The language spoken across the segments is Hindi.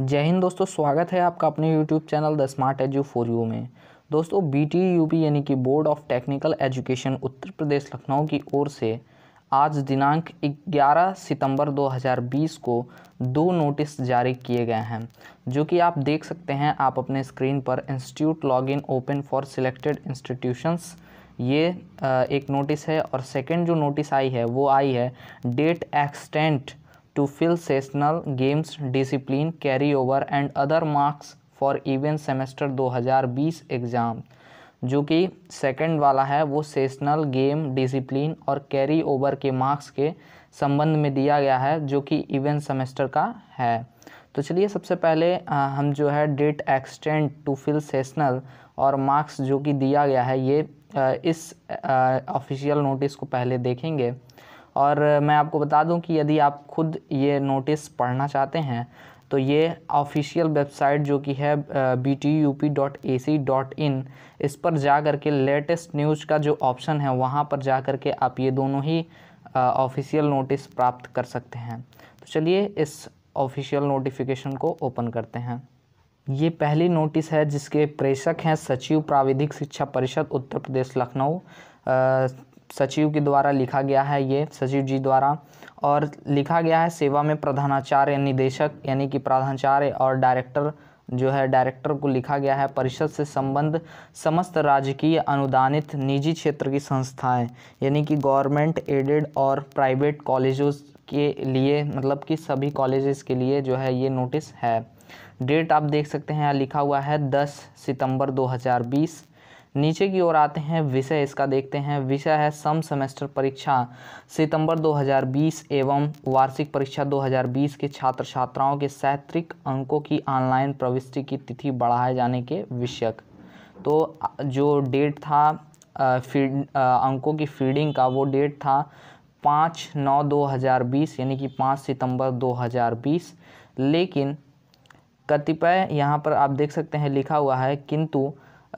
जय हिंद दोस्तों स्वागत है आपका अपने YouTube channel the smart edu for you में दोस्तों बी टी यू पी यानी कि board of technical education Uttar Pradesh Lucknow की ओर से आज दिनांक 11 सितंबर 2020 को दो नोटिस जारी किए गए हैं जो कि आप देख सकते हैं आप अपने स्क्रीन पर institute login open for selected institutions ये एक नोटिस है और सेकेंड जो नोटिस आई है वो आई है date extent to fill sessional games discipline carry over and other marks for even semester 2020 exam जो कि सेकंड वाला है वो सेशनल गेम डिसिप्लिन और कैरी ओवर के मार्क्स के संबंध में दिया गया है जो कि इवन सेमेस्टर का है तो चलिए सबसे पहले हम जो है date extend to fill sessional और मार्क्स जो कि दिया गया है ये इस ऑफिशियल नोटिस को पहले देखेंगे और मैं आपको बता दूं कि यदि आप खुद ये नोटिस पढ़ना चाहते हैं तो ये ऑफिशियल वेबसाइट जो कि है B T U P dot A C dot in इस पर जा कर के लेटेस्ट न्यूज़ का जो ऑप्शन है वहाँ पर जा कर के आप ये दोनों ही ऑफिशियल नोटिस प्राप्त कर सकते हैं तो चलिए इस ऑफिशियल नोटिफिकेशन को ओपन करते हैं ये पहली नोटिस है जिसके प्रेषक हैं सचिव प्राविधिक शिक्षा परिषद उत्तर प्रदेश लखनऊ सचिव के द्वारा लिखा गया है ये सचिव जी द्वारा और लिखा गया है सेवा में प्रधानाचार्य निदेशक यानी कि प्रधानाचार्य और डायरेक्टर जो है डायरेक्टर को लिखा गया है परिषद से संबंध समस्त राजकीय अनुदानित निजी क्षेत्र की संस्थाएं यानी कि गवर्नमेंट एडेड और प्राइवेट कॉलेजों के लिए मतलब कि सभी कॉलेजेस के लिए जो है ये नोटिस है डेट आप देख सकते हैं यहाँ लिखा हुआ है दस सितंबर दो नीचे की ओर आते हैं विषय इसका देखते हैं विषय है सम सेमेस्टर परीक्षा सितंबर 2020 एवं वार्षिक परीक्षा 2020 के छात्र छात्राओं के शैत्रिक अंकों की ऑनलाइन प्रविष्टि की तिथि बढ़ाए जाने के विषयक तो जो डेट था फीड अंकों की फीडिंग का वो डेट था पाँच नौ दो हज़ार बीस यानी कि पाँच सितंबर दो हज़ार बीस लेकिन कतिपय यहाँ पर आप देख सकते हैं लिखा हुआ है किंतु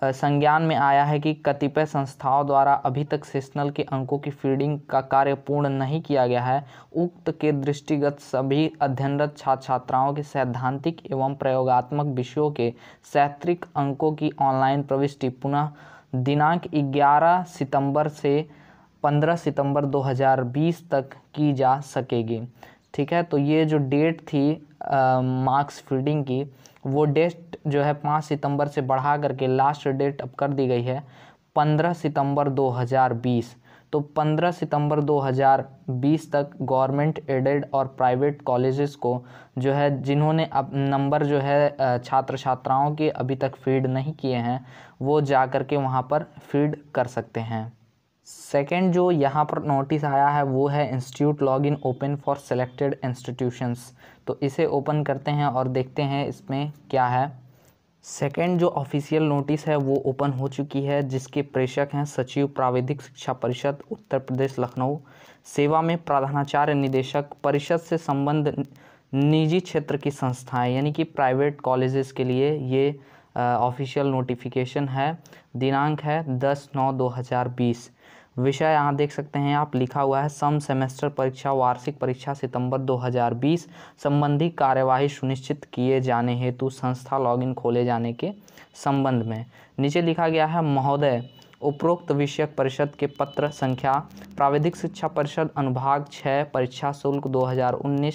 संज्ञान में आया है कि कतिपय संस्थाओं द्वारा अभी तक सेशनल के अंकों की फीडिंग का कार्य पूर्ण नहीं किया गया है उक्त के दृष्टिगत सभी अध्ययनरत छात्र छात्राओं के सैद्धांतिक एवं प्रयोगात्मक विषयों के शैत्रिक अंकों की ऑनलाइन प्रविष्टि पुनः दिनांक 11 सितंबर से 15 सितंबर 2020 तक की जा सकेगी ठीक है तो ये जो डेट थी मार्क्स फीडिंग की वो डेट जो है पाँच सितंबर से बढ़ा करके लास्ट डेट अब कर दी गई है पंद्रह सितंबर 2020 तो पंद्रह सितंबर 2020 तक गवर्नमेंट एडेड और प्राइवेट कॉलेजेस को जो है जिन्होंने अब नंबर जो है छात्र छात्राओं के अभी तक फीड नहीं किए हैं वो जा कर के वहाँ पर फीड कर सकते हैं सेकेंड जो यहाँ पर नोटिस आया है वो है institute log in open for selected institutions तो इसे ओपन करते हैं और देखते हैं इसमें क्या है सेकेंड जो ऑफिशियल नोटिस है वो ओपन हो चुकी है जिसके प्रेषक हैं सचिव प्राविधिक शिक्षा परिषद उत्तर प्रदेश लखनऊ सेवा में प्रधानाचार्य निदेशक परिषद से संबंध निजी क्षेत्र की संस्थाएं यानी कि प्राइवेट कॉलेजेस के लिए ये ऑफिशियल नोटिफिकेशन है दिनांक है दस नौ दो हज़ार बीस विषय यहाँ देख सकते हैं आप लिखा हुआ है सम सेमेस्टर परीक्षा वार्षिक परीक्षा सितंबर 2020 संबंधी कार्यवाही सुनिश्चित किए जाने हेतु संस्था लॉगिन खोले जाने के संबंध में नीचे लिखा गया है महोदय उपरोक्त विषयक परिषद के पत्र संख्या प्राविधिक शिक्षा परिषद अनुभाग छः परीक्षा शुल्क 2019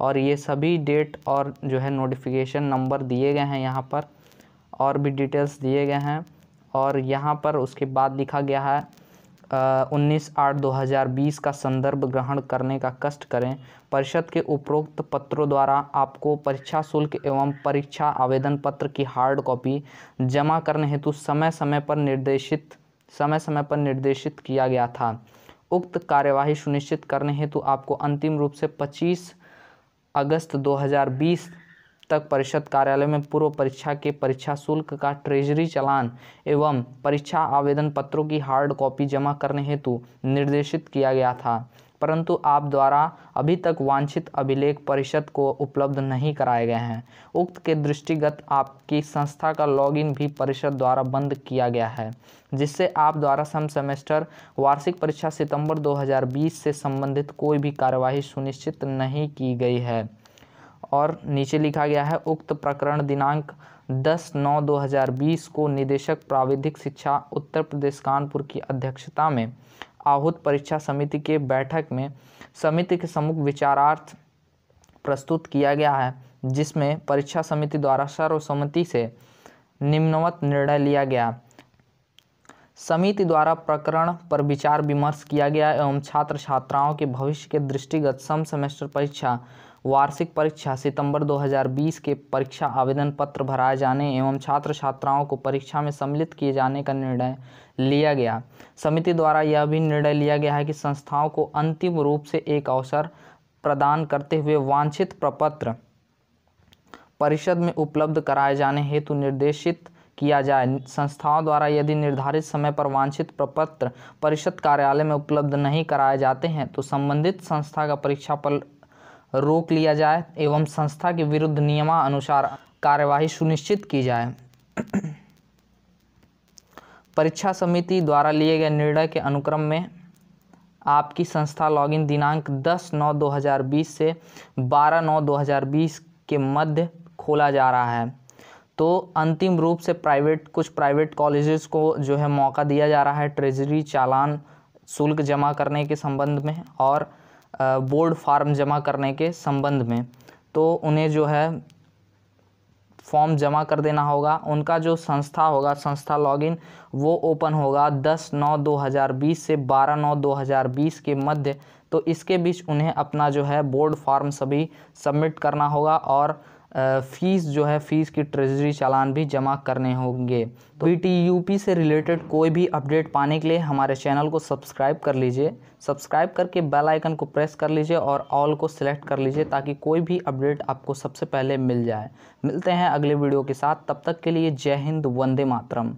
और ये सभी डेट और जो है नोटिफिकेशन नंबर दिए गए हैं यहाँ पर और भी डिटेल्स दिए गए हैं और यहाँ पर उसके बाद लिखा गया है उन्नीस आठ दो हज़ार बीस का संदर्भ ग्रहण करने का कष्ट करें परिषद के उपरोक्त पत्रों द्वारा आपको परीक्षा शुल्क एवं परीक्षा आवेदन पत्र की हार्ड कॉपी जमा करने हेतु समय समय पर निर्देशित समय समय पर निर्देशित किया गया था उक्त कार्यवाही सुनिश्चित करने हेतु आपको अंतिम रूप से पच्चीस अगस्त दो तक परिषद कार्यालय में पूर्व परीक्षा के परीक्षा शुल्क का ट्रेजरी चलान एवं परीक्षा आवेदन पत्रों की हार्ड कॉपी जमा करने हेतु निर्देशित किया गया था परंतु आप द्वारा अभी तक वांछित अभिलेख परिषद को उपलब्ध नहीं कराए गए हैं उक्त के दृष्टिगत आपकी संस्था का लॉगिन भी परिषद द्वारा बंद किया गया है जिससे आप द्वारा सम सेमेस्टर वार्षिक परीक्षा सितंबर 2020 से संबंधित कोई भी कार्यवाही सुनिश्चित नहीं की गई है और नीचे लिखा गया है उक्त प्रकरण दिनांक 10 नौ 2020 को निदेशक प्राविधिक शिक्षा उत्तर प्रदेश कानपुर की अध्यक्षता में आहूत परीक्षा समिति के बैठक में समिति के सम्मुख विचारार्थ प्रस्तुत किया गया है जिसमें परीक्षा समिति द्वारा सर्वसम्मति से निम्नवत निर्णय लिया गया समिति द्वारा प्रकरण पर विचार विमर्श किया गया एवं छात्र छात्राओं के भविष्य के दृष्टिगत सम सेमेस्टर परीक्षा वार्षिक परीक्षा सितंबर 2020 के परीक्षा आवेदन पत्र भराए जाने एवं छात्र छात्राओं को परीक्षा में सम्मिलित किए जाने का निर्णय लिया गया समिति द्वारा यह भी निर्णय लिया गया है कि संस्थाओं को अंतिम रूप से एक अवसर प्रदान करते हुए वांछित प्रपत्र परिषद में उपलब्ध कराए जाने हेतु निर्देशित किया जाए संस्थाओं द्वारा यदि निर्धारित समय पर वांछित प्रपत्र परिषद कार्यालय में उपलब्ध नहीं कराए जाते हैं तो संबंधित संस्था का परीक्षा रोक लिया जाए एवं संस्था के विरुद्ध नियमानुसार कार्यवाही सुनिश्चित की जाए परीक्षा समिति द्वारा लिए गए निर्णय के अनुक्रम में आपकी संस्था लॉगिन दिनांक 10 नौ 2020 से 12 नौ 2020 के मध्य खोला जा रहा है तो अंतिम रूप से प्राइवेट कुछ प्राइवेट कॉलेजेस को जो है मौका दिया जा रहा है ट्रेजरी चालान शुल्क जमा करने के संबंध में और बोर्ड फार्म जमा करने के संबंध में तो उन्हें जो है फॉर्म जमा कर देना होगा उनका जो संस्था होगा संस्था लॉगिन वो ओपन होगा 10 नौ 2020 से 12 नौ 2020 के मध्य तो इसके बीच उन्हें अपना जो है बोर्ड फॉर्म सभी सबमिट करना होगा और फ़ीस जो है फ़ीस की ट्रेजरी चालान भी जमा करने होंगे तो बी से रिलेटेड कोई भी अपडेट पाने के लिए हमारे चैनल को सब्सक्राइब कर लीजिए सब्सक्राइब करके बेल आइकन को प्रेस कर लीजिए और ऑल को सिलेक्ट कर लीजिए ताकि कोई भी अपडेट आपको सबसे पहले मिल जाए मिलते हैं अगले वीडियो के साथ तब तक के लिए जय हिंद वंदे मातरम